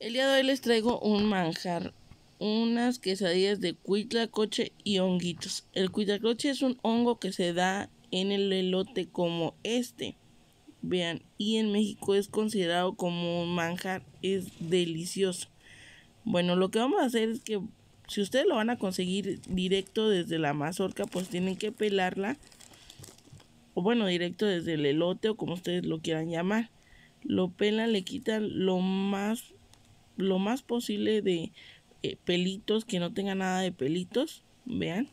El día de hoy les traigo un manjar, unas quesadillas de cuitlacoche y honguitos. El cuitlacoche es un hongo que se da en el elote como este. Vean, y en México es considerado como un manjar, es delicioso. Bueno, lo que vamos a hacer es que si ustedes lo van a conseguir directo desde la mazorca, pues tienen que pelarla. O bueno, directo desde el elote o como ustedes lo quieran llamar. Lo pelan, le quitan lo más lo más posible de eh, pelitos, que no tenga nada de pelitos, vean.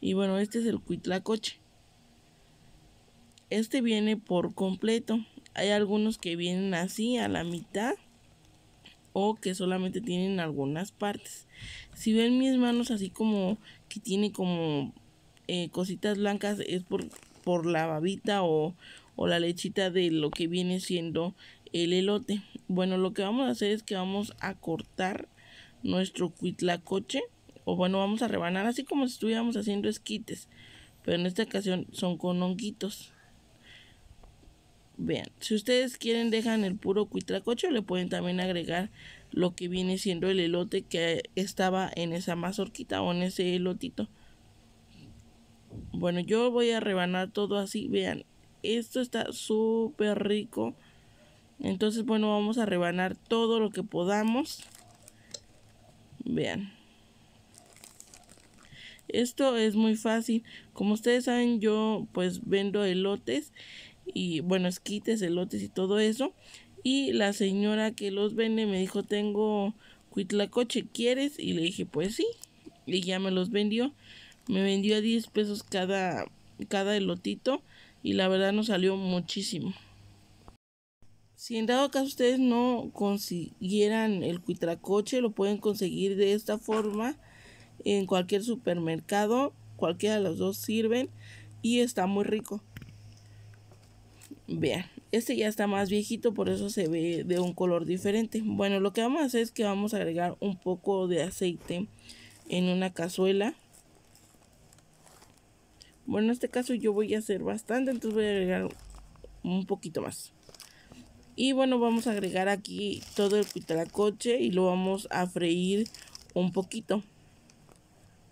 Y bueno, este es el cuitlacoche. Este viene por completo. Hay algunos que vienen así a la mitad o que solamente tienen algunas partes. Si ven mis manos así como que tiene como eh, cositas blancas es por, por la babita o, o la lechita de lo que viene siendo el elote. Bueno, lo que vamos a hacer es que vamos a cortar nuestro cuitlacoche. O bueno, vamos a rebanar así como si estuviéramos haciendo esquites. Pero en esta ocasión son con honguitos. Vean, si ustedes quieren dejan el puro cuitlacoche le pueden también agregar lo que viene siendo el elote que estaba en esa mazorquita o en ese elotito. Bueno, yo voy a rebanar todo así, vean, esto está súper rico. Entonces, bueno, vamos a rebanar todo lo que podamos. Vean. Esto es muy fácil. Como ustedes saben, yo pues vendo elotes y bueno, esquites, elotes y todo eso. Y la señora que los vende me dijo, tengo cuitlacoche, ¿quieres? Y le dije, pues sí. Y ya me los vendió. Me vendió a 10 pesos cada, cada elotito. Y la verdad nos salió muchísimo. Si en dado caso ustedes no consiguieran el cuitracoche, lo pueden conseguir de esta forma en cualquier supermercado. Cualquiera de los dos sirven y está muy rico. Vean, este ya está más viejito, por eso se ve de un color diferente. Bueno, lo que vamos a hacer es que vamos a agregar un poco de aceite en una cazuela. Bueno, en este caso yo voy a hacer bastante, entonces voy a agregar un poquito más. Y bueno, vamos a agregar aquí todo el pitalacoche y lo vamos a freír un poquito.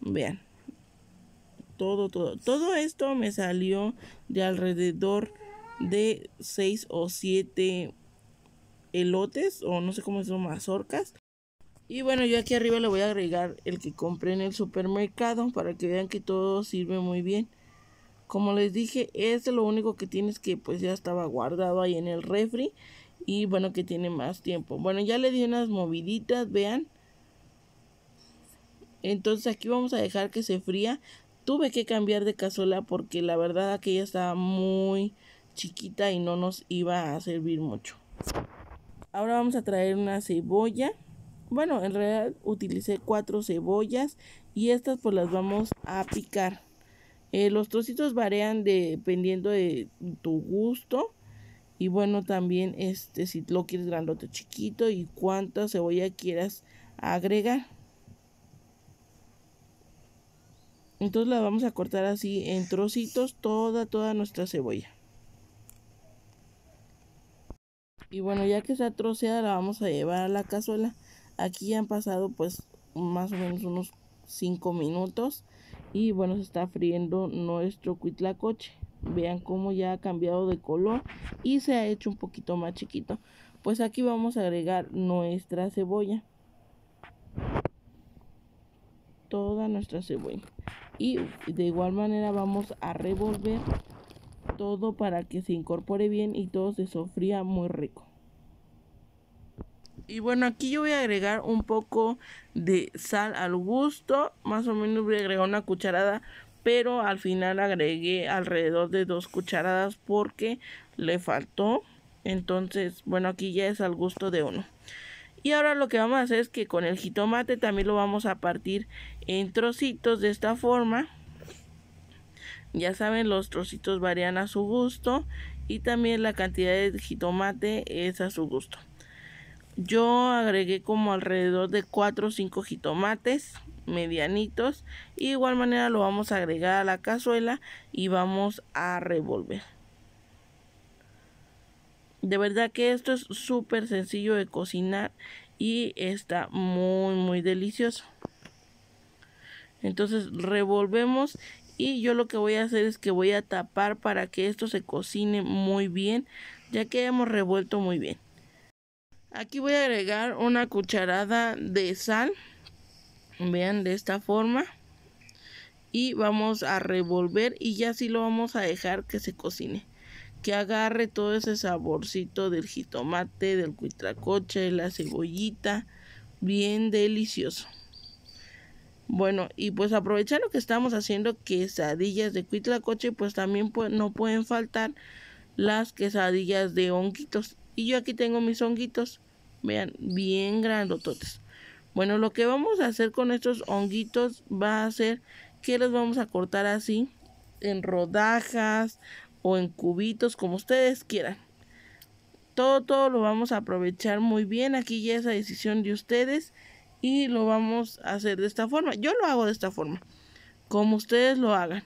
Vean. Todo, todo. Todo esto me salió de alrededor de 6 o 7 elotes o no sé cómo son mazorcas. Y bueno, yo aquí arriba le voy a agregar el que compré en el supermercado para que vean que todo sirve muy bien. Como les dije, este es lo único que tienes que pues ya estaba guardado ahí en el refri. Y bueno, que tiene más tiempo. Bueno, ya le di unas moviditas, vean. Entonces aquí vamos a dejar que se fría. Tuve que cambiar de cazuela porque la verdad aquella estaba muy chiquita y no nos iba a servir mucho. Ahora vamos a traer una cebolla. Bueno, en realidad utilicé cuatro cebollas y estas pues las vamos a picar. Eh, los trocitos varían dependiendo de tu gusto. Y bueno, también este, si lo quieres grandote o chiquito y cuánta cebolla quieras agregar. Entonces la vamos a cortar así en trocitos toda, toda nuestra cebolla. Y bueno, ya que está troceada la vamos a llevar a la cazuela. Aquí ya han pasado pues más o menos unos 5 minutos y bueno se está friendo nuestro cuitlacoche vean cómo ya ha cambiado de color y se ha hecho un poquito más chiquito pues aquí vamos a agregar nuestra cebolla toda nuestra cebolla y de igual manera vamos a revolver todo para que se incorpore bien y todo se sofría muy rico y bueno, aquí yo voy a agregar un poco de sal al gusto. Más o menos voy a agregar una cucharada. Pero al final agregué alrededor de dos cucharadas porque le faltó. Entonces, bueno, aquí ya es al gusto de uno. Y ahora lo que vamos a hacer es que con el jitomate también lo vamos a partir en trocitos de esta forma. Ya saben, los trocitos varían a su gusto y también la cantidad de jitomate es a su gusto. Yo agregué como alrededor de 4 o 5 jitomates medianitos. Y igual manera lo vamos a agregar a la cazuela y vamos a revolver. De verdad que esto es súper sencillo de cocinar y está muy muy delicioso. Entonces revolvemos y yo lo que voy a hacer es que voy a tapar para que esto se cocine muy bien ya que hemos revuelto muy bien. Aquí voy a agregar una cucharada de sal. Vean de esta forma. Y vamos a revolver y ya así lo vamos a dejar que se cocine. Que agarre todo ese saborcito del jitomate, del cuitracoche, la cebollita. Bien delicioso. Bueno, y pues aprovechar lo que estamos haciendo quesadillas de cuitracoche, pues también pues, no pueden faltar las quesadillas de honguitos. Y yo aquí tengo mis honguitos, vean, bien grandototes. Bueno, lo que vamos a hacer con estos honguitos va a ser que los vamos a cortar así, en rodajas o en cubitos, como ustedes quieran. Todo, todo lo vamos a aprovechar muy bien. Aquí ya es la decisión de ustedes y lo vamos a hacer de esta forma. Yo lo hago de esta forma, como ustedes lo hagan.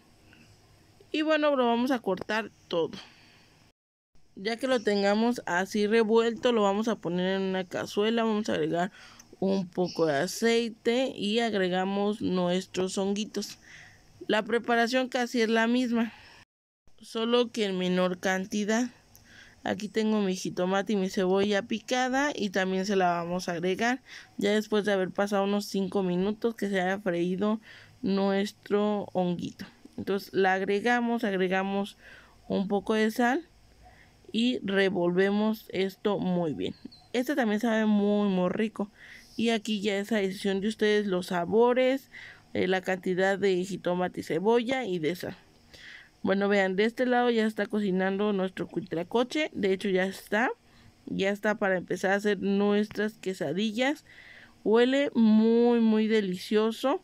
Y bueno, lo vamos a cortar todo. Ya que lo tengamos así revuelto, lo vamos a poner en una cazuela, vamos a agregar un poco de aceite y agregamos nuestros honguitos. La preparación casi es la misma, solo que en menor cantidad. Aquí tengo mi jitomate y mi cebolla picada y también se la vamos a agregar. Ya después de haber pasado unos 5 minutos que se haya freído nuestro honguito. Entonces la agregamos, agregamos un poco de sal y revolvemos esto muy bien. Este también sabe muy muy rico y aquí ya es la decisión de ustedes los sabores, eh, la cantidad de jitomate y cebolla y de esa. Bueno, vean, de este lado ya está cocinando nuestro cuitracoche, de hecho ya está, ya está para empezar a hacer nuestras quesadillas. Huele muy muy delicioso,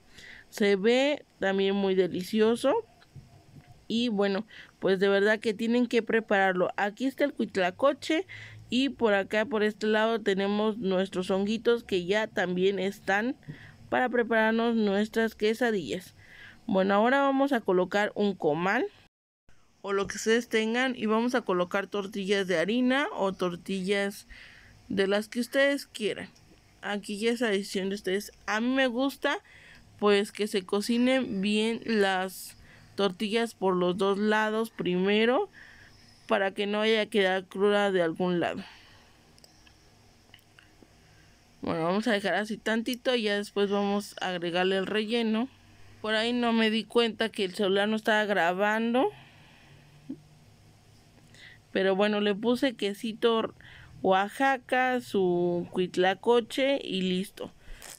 se ve también muy delicioso y bueno, pues de verdad que tienen que prepararlo. Aquí está el cuitlacoche y por acá, por este lado, tenemos nuestros honguitos que ya también están para prepararnos nuestras quesadillas. Bueno, ahora vamos a colocar un comal o lo que ustedes tengan y vamos a colocar tortillas de harina o tortillas de las que ustedes quieran. Aquí ya es adición de ustedes. A mí me gusta pues que se cocinen bien las tortillas por los dos lados primero para que no haya quedado cruda de algún lado. Bueno, vamos a dejar así tantito y ya después vamos a agregarle el relleno. Por ahí no me di cuenta que el celular no estaba grabando. Pero bueno, le puse quesito Oaxaca, su cuitlacoche y listo.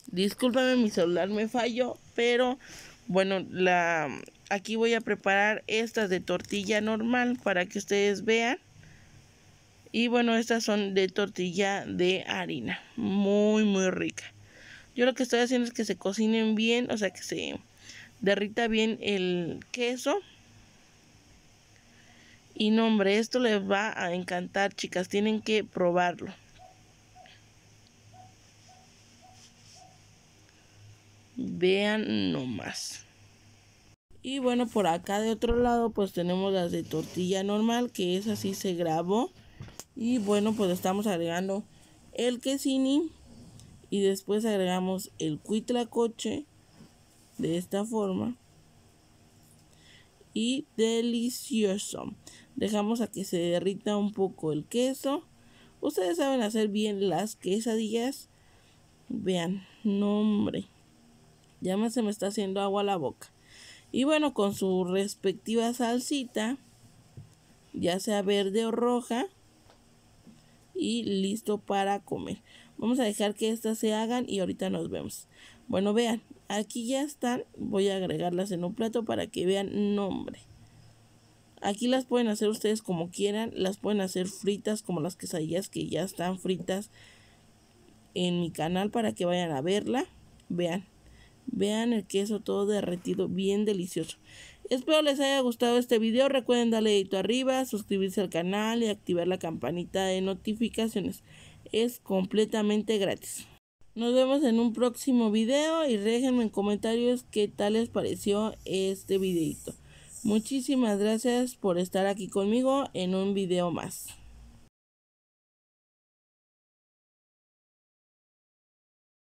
Discúlpame, mi celular me falló, pero bueno, la, aquí voy a preparar estas de tortilla normal para que ustedes vean y bueno estas son de tortilla de harina muy muy rica yo lo que estoy haciendo es que se cocinen bien o sea que se derrita bien el queso y no hombre esto les va a encantar chicas tienen que probarlo vean nomás y bueno, por acá de otro lado pues tenemos las de tortilla normal, que es así se grabó. Y bueno, pues estamos agregando el quesini y después agregamos el cuitlacoche de esta forma. Y delicioso. Dejamos a que se derrita un poco el queso. Ustedes saben hacer bien las quesadillas. Vean, nombre Ya me se me está haciendo agua a la boca. Y bueno, con su respectiva salsita, ya sea verde o roja. Y listo para comer. Vamos a dejar que estas se hagan y ahorita nos vemos. Bueno, vean, aquí ya están. Voy a agregarlas en un plato para que vean nombre. Aquí las pueden hacer ustedes como quieran. Las pueden hacer fritas como las quesadillas que ya están fritas en mi canal para que vayan a verla. Vean. Vean el queso todo derretido, bien delicioso. Espero les haya gustado este video. Recuerden darle dedito arriba, suscribirse al canal y activar la campanita de notificaciones. Es completamente gratis. Nos vemos en un próximo video y déjenme en comentarios qué tal les pareció este videito. Muchísimas gracias por estar aquí conmigo en un video más.